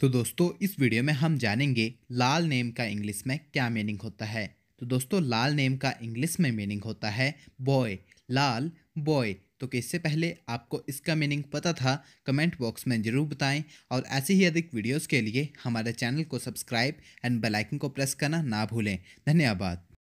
तो दोस्तों इस वीडियो में हम जानेंगे लाल नेम का इंग्लिश में क्या मीनिंग होता है तो दोस्तों लाल नेम का इंग्लिश में मीनिंग होता है बॉय लाल बॉय तो इससे पहले आपको इसका मीनिंग पता था कमेंट बॉक्स में ज़रूर बताएं और ऐसे ही अधिक वीडियोस के लिए हमारे चैनल को सब्सक्राइब एंड बेलाइकन को प्रेस करना ना भूलें धन्यवाद